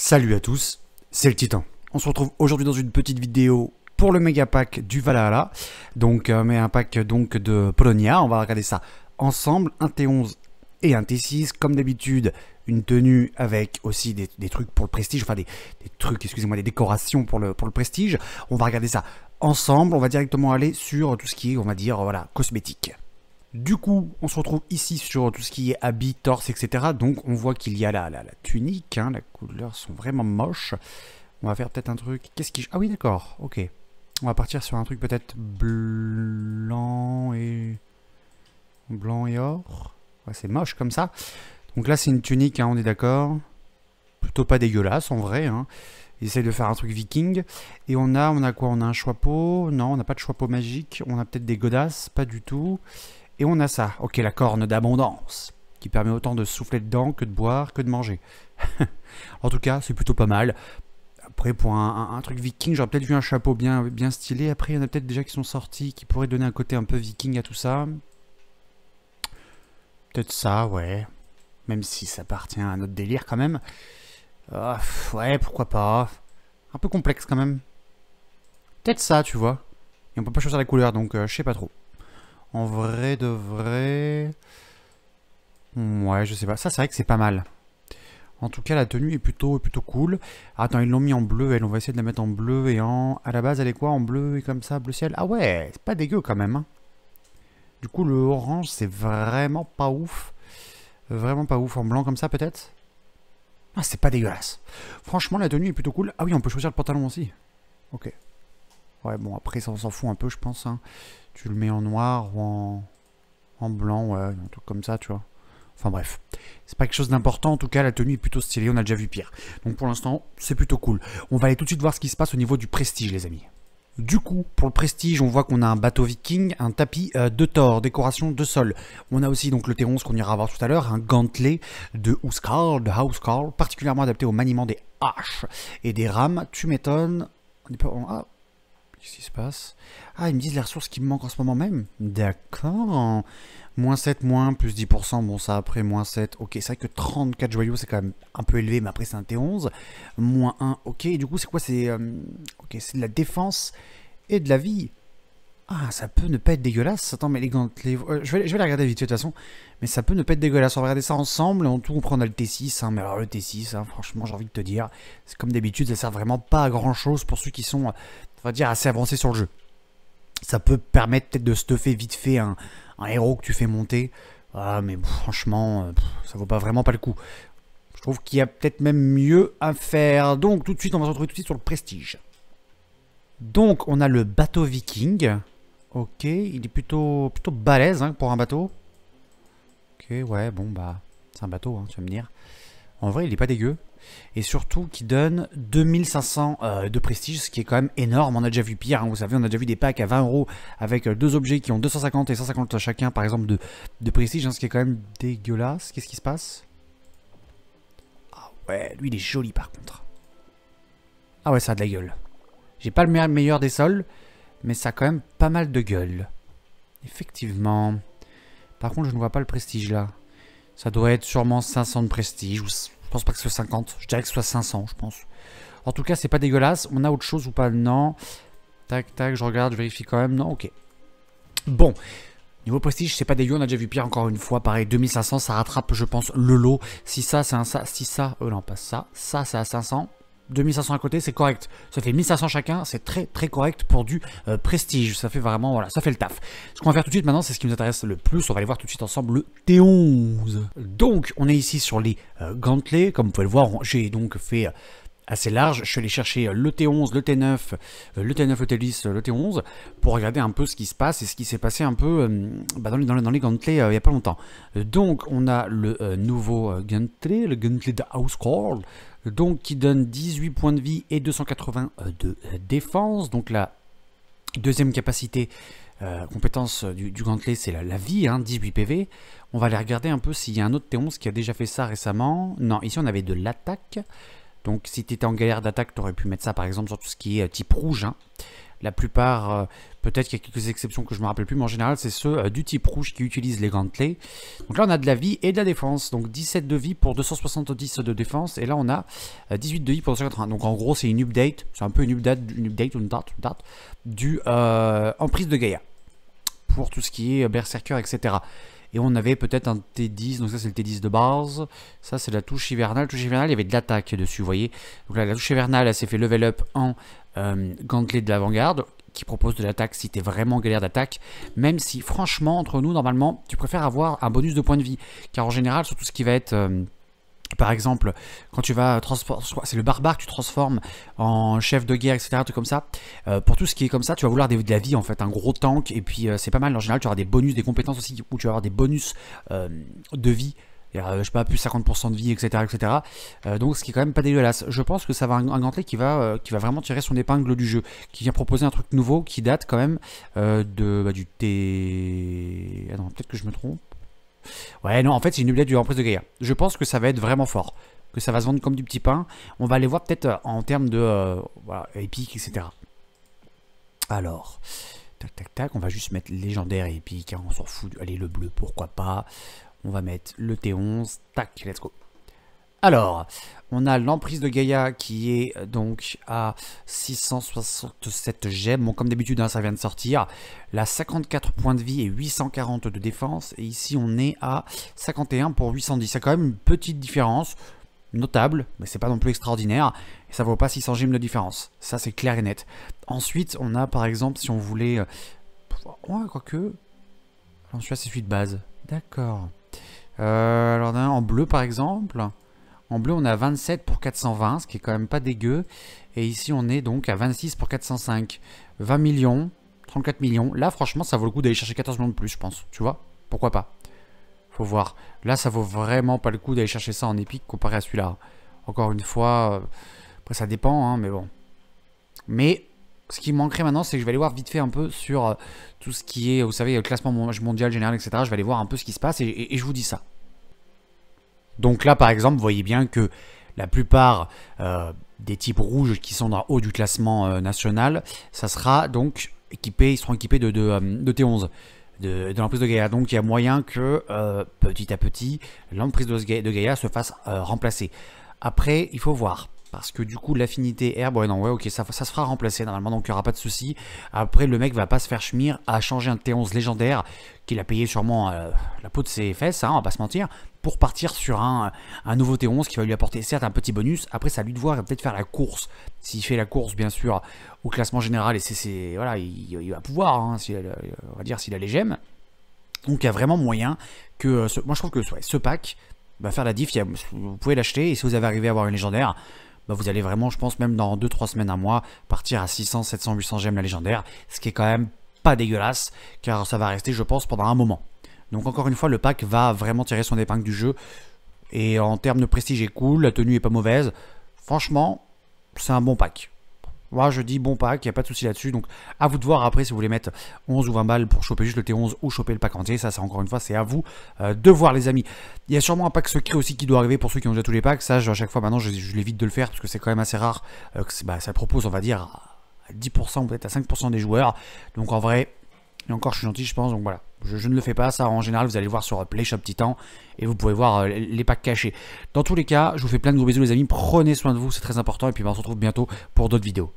Salut à tous, c'est le Titan. On se retrouve aujourd'hui dans une petite vidéo pour le méga pack du Valhalla. Donc, euh, mais un pack donc de Polonia. On va regarder ça ensemble. Un T11 et un T6. Comme d'habitude, une tenue avec aussi des, trucs pour le prestige. Enfin, des, des trucs, excusez-moi, des décorations pour le, pour le prestige. On va regarder ça ensemble. On va directement aller sur tout ce qui est, on va dire, voilà, cosmétique. Du coup, on se retrouve ici sur tout ce qui est habit, torse, etc. Donc on voit qu'il y a la, la, la tunique, hein. les couleurs sont vraiment moches. On va faire peut-être un truc... Qu'est-ce qui... Ah oui, d'accord, ok. On va partir sur un truc peut-être blanc et... Blanc et or. c'est moche comme ça. Donc là, c'est une tunique, hein, on est d'accord. Plutôt pas dégueulasse, en vrai. Hein. Ils essayent de faire un truc viking. Et on a, on a quoi On a un chapeau. Non, on n'a pas de chapeau magique. On a peut-être des godasses, pas du tout. Et on a ça, ok, la corne d'abondance, qui permet autant de souffler dedans que de boire, que de manger. en tout cas, c'est plutôt pas mal. Après, pour un, truc viking, j'aurais peut-être vu un chapeau bien, bien stylé. Après, il y en a peut-être déjà qui sont sortis, qui pourraient donner un côté un peu viking à tout ça. Peut-être ça, ouais. Même si ça appartient à notre délire quand même. Ah, ouais, pourquoi pas. Un peu complexe quand même. Peut-être ça, tu vois. Et on peut pas choisir la couleur, donc euh, je sais pas trop. En vrai de vrai... Ouais, je sais pas. Ça, c'est vrai que c'est pas mal. En tout cas, la tenue est plutôt, plutôt cool. Attends, ils l'ont mis en bleu, elle. On va essayer de la mettre en bleu et en... À la base, elle est quoi En bleu et comme ça, bleu ciel. Ah ouais, c'est pas dégueu quand même. Hein. Du coup, le orange, c'est vraiment pas ouf. Vraiment pas ouf. En blanc comme ça, peut-être Ah, c'est pas dégueulasse. Franchement, la tenue est plutôt cool. Ah oui, on peut choisir le pantalon aussi. Ok. Ouais, bon, après, ça, on s'en fout un peu, je pense. Hein. Tu le mets en noir ou en, en blanc, ouais, un truc comme ça, tu vois. Enfin bref, c'est pas quelque chose d'important. En tout cas, la tenue est plutôt stylée, on a déjà vu pire. Donc pour l'instant, c'est plutôt cool. On va aller tout de suite voir ce qui se passe au niveau du prestige, les amis. Du coup, pour le prestige, on voit qu'on a un bateau viking, un tapis euh, de Thor, décoration de sol. On a aussi donc le T11 qu'on ira voir tout à l'heure, un gantelet de Housecarl, de Housecarl, particulièrement adapté au maniement des haches et des rames. Tu m'étonnes. On est pas... ah, Qu'est-ce qui se passe Ah, ils me disent les ressources qui me manquent en ce moment même. D'accord. Moins 7, moins, plus 10%. Bon, ça après, moins 7. Ok, c'est vrai que 34 joyaux, c'est quand même un peu élevé, mais après, c'est un T11. Moins 1, ok. du coup, c'est quoi C'est euh, ok, de la défense et de la vie. Ah, ça peut ne pas être dégueulasse. Attends, mais les gants... Euh, je, vais, la regarder vite de toute façon. Mais ça peut ne pas être dégueulasse. On va regarder ça ensemble. En tout, on prend le T6. Hein. mais alors, le T6, hein, franchement, j'ai envie de te dire, c'est comme d'habitude, ça sert vraiment pas à grand-chose pour ceux qui sont euh, on va dire, assez avancé sur le jeu. Ça peut permettre peut-être de stuffer vite fait un, héros que tu fais monter. Ah, mais franchement, euh, ça vaut pas vraiment pas le coup. Je trouve qu'il y a peut-être même mieux à faire. Donc, tout de suite, on va se retrouver tout de suite sur le prestige. Donc, on a le bateau viking. Ok, il est plutôt, plutôt balèze hein, pour un bateau. Ok, ouais, bon, bah, c'est un bateau, hein, tu vas me dire. En vrai, il est pas dégueu et surtout qui donne 2500 euh, de prestige, ce qui est quand même énorme. On a déjà vu pire, hein, vous savez, on a déjà vu des packs à 20 euros avec euh, deux objets qui ont 250 et 150 chacun, par exemple, de, de prestige, hein, ce qui est quand même dégueulasse. Qu'est-ce qui se passe Ah ouais, lui il est joli par contre. Ah ouais, ça a de la gueule. J'ai pas le meilleur des sols, mais ça a quand même pas mal de gueule. Effectivement. Par contre, je ne vois pas le prestige là. Ça doit être sûrement 500 de prestige ou je pense pas que ce soit 50. Je dirais que ce soit 500, je pense. En tout cas, c'est pas dégueulasse. On a autre chose ou pas Non. Tac, tac, je regarde, je vérifie quand même. Non, ok. Bon. Niveau prestige, c'est pas dégueu, on a déjà vu pire encore une fois. Pareil, 2500, ça rattrape, je pense, le lot. Si ça, c'est un ça. Si ça, oh non, pas ça. Ça, c'est à 500. 2500 à côté, c'est correct. Ça fait 1500 chacun, c'est très très correct pour du euh, prestige. Ça fait vraiment, voilà, ça fait le taf. Ce qu'on va faire tout de suite maintenant, c'est ce qui nous intéresse le plus. On va aller voir tout de suite ensemble le T11. Donc, on est ici sur les euh, gantelets. Comme vous pouvez le voir, j'ai donc fait euh, assez large. Je suis allé chercher euh, le T11, le T9, euh, le T9, euh, le T10, le T11 pour regarder un peu ce qui se passe et ce qui s'est passé un peu bah, dans, les, dans, dans il n'y a pas longtemps. Donc on a le nouveau Gauntlet, le Gauntlet de House Call, donc qui donne 18 points de vie et 280 de défense. Donc la deuxième capacité compétence du, du gantelet, c'est la, vie, 18 hein, PV. On va aller regarder un peu s'il y a un autre T11 qui a déjà fait ça récemment. Non, ici on avait de l'attaque. Donc si tu étais en galère d'attaque, tu aurais pu mettre ça par exemple sur tout ce qui est euh, type rouge. Hein. La plupart, euh, peut-être qu'il y a quelques exceptions que je ne me rappelle plus, mais en général, c'est ceux euh, du type rouge qui utilisent les clés. Donc là, on a de la vie et de la défense. Donc 17 de vie pour 270 de défense. Et là, on a 18 de vie pour 280. Donc en gros, c'est une update. C'est un peu une update, une update, une date, une date du Emprise de Gaïa. Pour tout ce qui est Berserker, etc. Et on avait peut-être un T10, donc ça c'est le T10 de base. Ça c'est la touche hivernale. La touche hivernale, il y avait de l'attaque dessus, vous voyez. Donc là, la touche hivernale, elle s'est fait level up en euh, de l'avant-garde qui propose de l'attaque si t'es vraiment galère d'attaque, même si franchement entre nous normalement tu préfères avoir un bonus de points de vie, car en général sur tout ce qui va être euh, par exemple, quand tu vas transformer, c'est le barbare que tu transformes en chef de guerre, etc., comme ça. Euh, pour tout ce qui est comme ça, tu vas vouloir de la vie en fait, un gros tank, et puis euh, c'est pas mal. En général, tu auras des bonus, des compétences aussi, où tu vas avoir des bonus euh, de vie. Je sais pas, plus 50% de vie, etc. etc. donc, ce qui est quand même pas dégueulasse. Je pense que ça va un, un gantelet qui va, qui va vraiment tirer son épingle du jeu, qui vient proposer un truc nouveau qui date quand même de, bah, du T. Ah non, peut-être que je me trompe. Ouais, non, en fait, c'est une doublette du Grand de Gaïa. Je pense que ça va être vraiment fort. Que ça va se vendre comme du petit pain. On va aller voir peut-être euh, en termes de euh, épique, etc. Alors, tac, tac, tac. On va juste mettre légendaire et épique. Hein, on s'en fout. Allez, le bleu, pourquoi pas. On va mettre le T11. Tac, let's go. Alors, on a l'emprise de Gaïa qui est euh, donc à 667 gemmes. Bon, comme d'habitude, hein, ça vient de sortir. La 54 points de vie et 840 de défense. Et ici, on est à 51 pour 810. C'est quand même une petite différence notable, mais c'est pas non plus extraordinaire. Et ça vaut pas 600 gemmes de différence. Ça, c'est clair et net. Ensuite, on a par exemple, si on voulait. Euh, ouais, quoique. on suis c'est ces de base. D'accord. Euh, alors, en bleu par exemple. En bleu, on a 27 pour 420, ce qui est quand même pas dégueu. Et ici, on est donc à 26 pour 405. 20 millions, 34 millions. Là, franchement, ça vaut le coup d'aller chercher 14 millions de plus, je pense. Tu vois Pourquoi pas Faut voir. Là, ça vaut vraiment pas le coup d'aller chercher ça en épique comparé à celui-là. Encore une fois, euh, après, ça dépend, hein, mais bon. Mais ce qui manquerait maintenant, c'est que je vais aller voir vite fait un peu sur euh, tout ce qui est, vous savez, le classement mondial général, etc. Je vais aller voir un peu ce qui se passe et je vous dis ça. Donc là, par exemple, vous voyez bien que la plupart euh, des types rouges qui sont en haut du classement euh, national, ça sera donc équipé, ils seront équipés de, euh, T11 de, l'emprise de Gaïa. Donc il y a moyen que petit à petit l'emprise de, Gaïa se fasse remplacer. Après, il faut voir. Parce que du coup, l'affinité herbe, ouais, non, ouais, ok, ça, ça se fera remplacer normalement, donc il n'y aura pas de souci. Après, le mec va pas se faire chemir à changer un T11 légendaire qu'il a payé sûrement euh, la peau de ses fesses, hein, on va pas se mentir, pour partir sur un, nouveau T11 qui va lui apporter certes un petit bonus. Après, ça lui devoir voir, peut-être faire la course. S'il fait la course, bien sûr, au classement général, et c'est. Voilà, il, va pouvoir, hein, euh, on va dire, s'il a les gemmes. Donc il y a vraiment moyen que. Euh, ce, moi, je trouve que ce pack va faire la diff. vous pouvez l'acheter, et si vous avez arrivé à avoir une légendaire bah, vous allez vraiment, je pense, même dans 2-3 semaines, un mois, partir à 600, 700, 800 gemmes la légendaire, ce qui est quand même pas dégueulasse, car ça va rester, je pense, pendant un moment. Donc encore une fois, le pack va vraiment tirer son épingle du jeu, et en termes de prestige est cool, la tenue est pas mauvaise, franchement, c'est un bon pack. Moi, je dis bon pack, il n'y a pas de souci là-dessus. Donc, à vous de voir après si vous voulez mettre 11 ou 20 balles pour choper juste le T11 ou choper le pack entier. Ça, c'est encore une fois, c'est à vous euh, de voir, les amis. Il y a sûrement un pack secret aussi qui doit arriver pour ceux qui ont déjà tous les packs. Ça, à chaque fois, maintenant, je, l'évite de le faire parce que c'est quand même assez rare euh, que bah, ça propose, on va dire, à 10% ou peut-être à 5% des joueurs. Donc, en vrai, encore, je suis gentil, je pense, donc voilà. Je, ne le fais pas, ça en général, vous allez voir sur Play Shop Titan et vous pouvez voir euh, les packs cachés. Dans tous les cas, je vous fais plein de gros bisous, les amis. Prenez soin de vous, c'est très important. Et puis, bah, on se retrouve bientôt pour d'autres vidéos.